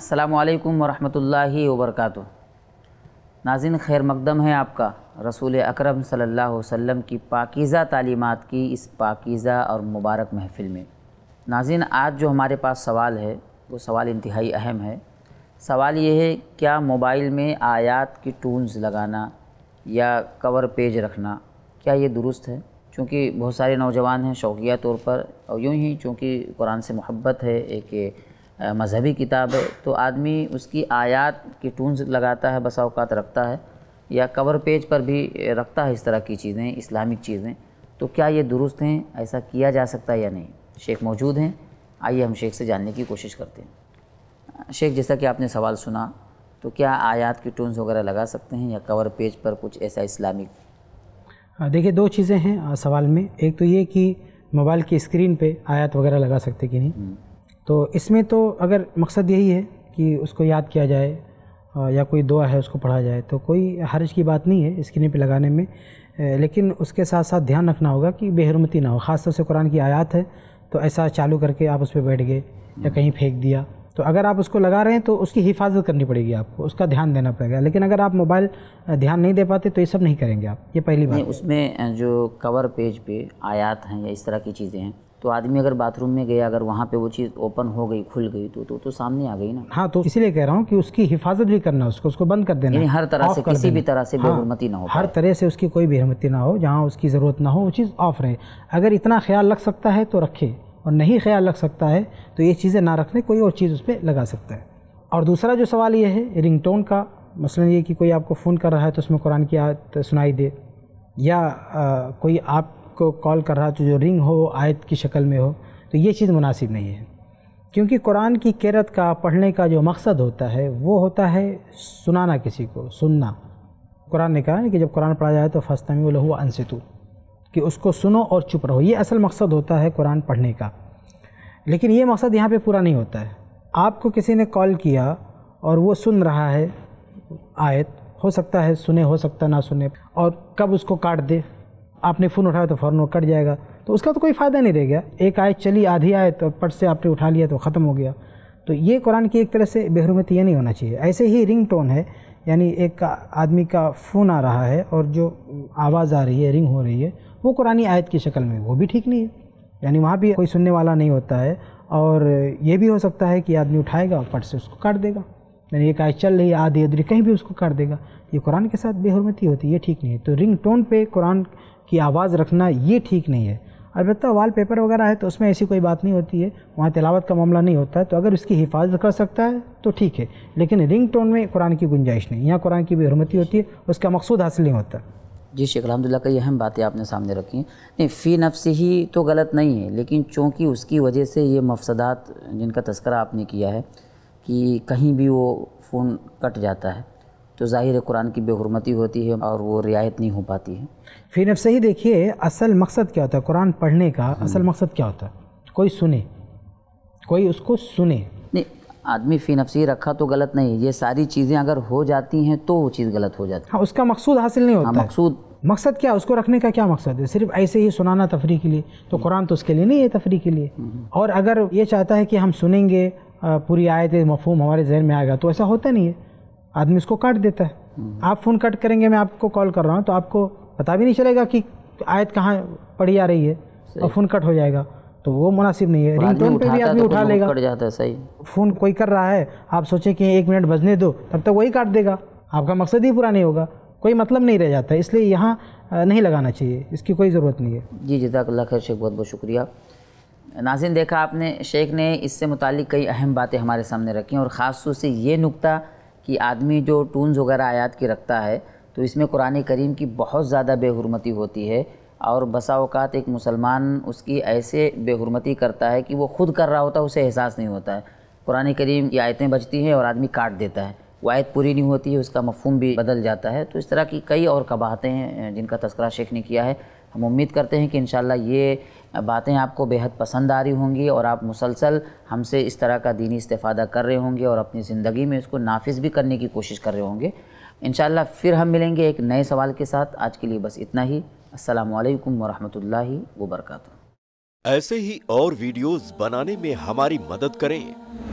السلام علیکم ورحمۃ اللہ وبرکاتہ ناظرین خیر مقدم ہے آپ کا رسول اکرم صلی اللہ علیہ وسلم کی پاکیزہ تعلیمات کی اس پاکیزہ اور مبارک محفل میں ناظرین آج جو ہمارے پاس سوال ہے وہ سوال انتہائی اہم ہے سوال یہ ہے کیا موبائل میں آیات کی ٹونز لگانا یا کور پیج رکھنا کیا یہ درست ہے چونکہ بہت سارے نوجوان ہیں شوقیہ طور پر اور یوں ہی چونکہ قرآن سے محبت ہے ایک مذہبی کتاب ہے تو آدمی اس کی آیات کی ٹونز لگاتا ہے بسا اوقات رکھتا ہے یا کور پیج پر بھی رکھتا ہے اس طرح کی چیزیں اسلامک چیزیں تو کیا یہ درست ہیں ایسا کیا جا سکتا ہے یا نہیں شیخ موجود ہیں آئیے ہم شیخ سے جاننے کی کوشش کرتے ہیں شیخ جیسا کہ آپ نے سوال سنا تو کیا آیات کی ٹونز وغیرہ لگا سکتے ہیں یا کور پیج پر کچھ ایسا اسلامک دیکھیں دیکھیے دو چیزیں ہیں سوال میں ایک تو یہ کہ موبائل کی اسکرین پہ آیات وغیرہ لگا سکتے کہ نہیں تو اس میں تو اگر مقصد یہی ہے کہ اس کو یاد کیا جائے یا کوئی دعا ہے اس کو پڑھا جائے تو کوئی حرج کی بات نہیں ہے اسکرین پہ لگانے میں لیکن اس کے ساتھ ساتھ دھیان رکھنا ہوگا کہ بے حرمتی نہ ہو خاص طور سے قرآن کی آیات ہے تو ایسا چالو کر کے آپ اس پہ بیٹھ گئے یا کہیں پھینک دیا تو اگر آپ اس کو لگا رہے ہیں تو اس کی حفاظت کرنی پڑے گی آپ کو اس کا دھیان دینا پڑے گا لیکن اگر آپ موبائل دھیان نہیں دے پاتے تو یہ سب نہیں کریں گے آپ یہ پہلی بات اس میں جو کور پیج پہ آیات ہیں یا اس طرح کی چیزیں ہیں تو آدمی اگر باتھ روم میں گیا اگر وہاں پہ وہ چیز اوپن ہو گئی کھل گئی تو تو, تو سامنے آ گئی نا ہاں تو اسی لیے کہہ رہا ہوں کہ اس کی حفاظت بھی کرنا اس کو اس کو بند کر دینا یعنی ہر طرح سے کسی بھی طرح سے بے ہاں، حرمتی نہ ہو ہر طرح سے اس کی کوئی بے حرمتی نہ ہو جہاں اس کی ضرورت نہ ہو وہ چیز آف رہے اگر اتنا خیال رکھ سکتا ہے تو رکھے اور نہیں خیال رکھ سکتا ہے تو یہ چیزیں نہ رکھنے کوئی اور چیز اس پہ لگا سکتا ہے اور دوسرا جو سوال یہ ہے رنگ ٹون کا مثلا یہ کہ کوئی آپ کو فون کر رہا ہے تو اس میں قرآن کی آیت سنائی دے یا کوئی آپ کو کال کر رہا تو جو رنگ ہو آیت کی شکل میں ہو تو یہ چیز مناسب نہیں ہے کیونکہ قرآن کی قیرت کا پڑھنے کا جو مقصد ہوتا ہے وہ ہوتا ہے سنانا کسی کو سننا قرآن نے کہا کہ جب قرآن پڑھا جائے تو فستمی و لہو انستو کہ اس کو سنو اور چپ رہو یہ اصل مقصد ہوتا ہے قرآن پڑھنے کا لیکن یہ مقصد یہاں پہ پورا نہیں ہوتا ہے آپ کو کسی نے کال کیا اور وہ سن رہا ہے آیت ہو سکتا ہے سنے ہو سکتا نہ سنے اور کب اس کو کاٹ دے آپ نے فون اٹھایا تو فوراً کٹ جائے گا تو اس کا تو کوئی فائدہ نہیں رہ گیا ایک آیت چلی آدھی آیت اور پٹ سے آپ نے اٹھا لیا تو ختم ہو گیا تو یہ قرآن کی ایک طرح سے بےحرمتی یہ نہیں ہونا چاہیے ایسے ہی رنگ ٹون ہے یعنی ایک آدمی کا فون آ رہا ہے اور جو آواز آ رہی ہے رنگ ہو رہی ہے وہ قرآن آیت کی شکل میں وہ بھی ٹھیک نہیں ہے یعنی وہاں بھی کوئی سننے والا نہیں ہوتا ہے اور یہ بھی ہو سکتا ہے کہ آدمی اٹھائے گا اور پٹ سے اس کو کاٹ دے گا یعنی ایک آیت چل رہی ہے آدھی ادھری کہیں بھی اس کو کاٹ دے گا یہ قرآن کے ساتھ بے حرمتی ہوتی ہے یہ ٹھیک نہیں ہے تو رنگ ٹون پہ قرآن کی آواز رکھنا یہ ٹھیک نہیں ہے البتہ وال پیپر وغیرہ ہے تو اس میں ایسی کوئی بات نہیں ہوتی ہے وہاں تلاوت کا معاملہ نہیں ہوتا ہے تو اگر اس کی حفاظت کر سکتا ہے تو ٹھیک ہے لیکن رنگ ٹون میں قرآن کی گنجائش نہیں یہاں قرآن کی بھی حرمتی ہوتی ہے اس کا مقصود حاصل نہیں ہوتا جی شیخ الحمد للہ کا یہ اہم باتیں آپ نے سامنے رکھی ہیں نہیں فی نفس ہی تو غلط نہیں ہے لیکن چونکہ اس کی وجہ سے یہ مفسدات جن کا تذکرہ آپ نے کیا ہے کہ کہیں بھی وہ فون کٹ جاتا ہے تو ظاہر قرآن کی بے حرمتی ہوتی ہے اور وہ رعایت نہیں ہو پاتی ہے نفس ہی دیکھیے اصل مقصد کیا ہوتا ہے قرآن پڑھنے کا اصل مقصد کیا ہوتا ہے کوئی سنے کوئی اس کو سنے نہیں آدمی فی نفسی رکھا تو غلط نہیں یہ ساری چیزیں اگر ہو جاتی ہیں تو وہ چیز غلط ہو جاتی ہے ہاں اس کا مقصود حاصل نہیں ہوتا ہاں، مقصود مقصد کیا اس کو رکھنے کا کیا مقصد ہے صرف ایسے ہی سنانا تفریح کے لیے تو قرآن تو اس کے لیے نہیں ہے تفریح کے لیے اور اگر یہ چاہتا ہے کہ ہم سنیں گے پوری آیت مفہوم ہمارے ذہن میں آئے گا تو ایسا ہوتا نہیں ہے آدمی اس کو کاٹ دیتا ہے آپ فون کٹ کریں گے میں آپ کو کال کر رہا ہوں تو آپ کو پتا بھی نہیں چلے گا کہ آیت کہاں پڑھی آ رہی ہے اور فون کٹ ہو جائے گا تو وہ مناسب نہیں ہے رنگ ٹون پہ بھی آدمی اٹھا لے گا صحیح فون کوئی کر رہا ہے آپ سوچیں کہ ایک منٹ بجنے دو تب تک وہی کاٹ دے گا آپ کا مقصد ہی پورا نہیں ہوگا کوئی مطلب نہیں رہ جاتا ہے اس لیے یہاں نہیں لگانا چاہیے اس کی کوئی ضرورت نہیں ہے جی جی اللہ خیر شیخ بہت بہت شکریہ ناظرین دیکھا آپ نے شیخ نے اس سے متعلق کئی اہم باتیں ہمارے سامنے رکھی ہیں اور خاص طور سے یہ نقطہ کہ آدمی جو ٹونز وغیرہ آیات کی رکھتا ہے تو اس میں قرآن کریم کی بہت زیادہ بے حرمتی ہوتی ہے اور بسا اوقات ایک مسلمان اس کی ایسے بے حرمتی کرتا ہے کہ وہ خود کر رہا ہوتا ہے اسے احساس نہیں ہوتا ہے قرآن کریم یہ آیتیں بچتی ہیں اور آدمی کاٹ دیتا ہے وہ آیت پوری نہیں ہوتی ہے اس کا مفہوم بھی بدل جاتا ہے تو اس طرح کی کئی اور کباہتیں ہیں جن کا تذکرہ شیخ نے کیا ہے ہم امید کرتے ہیں کہ انشاءاللہ یہ باتیں آپ کو بہت پسند آ رہی ہوں گی اور آپ مسلسل ہم سے اس طرح کا دینی استفادہ کر رہے ہوں گے اور اپنی زندگی میں اس کو نافذ بھی کرنے کی کوشش کر رہے ہوں گے انشاءاللہ پھر ہم ملیں گے ایک نئے سوال کے ساتھ آج کے لیے بس اتنا ہی السلام علیکم ورحمۃ اللہ وبرکاتہ ایسے ہی اور ویڈیوز بنانے میں ہماری مدد کریں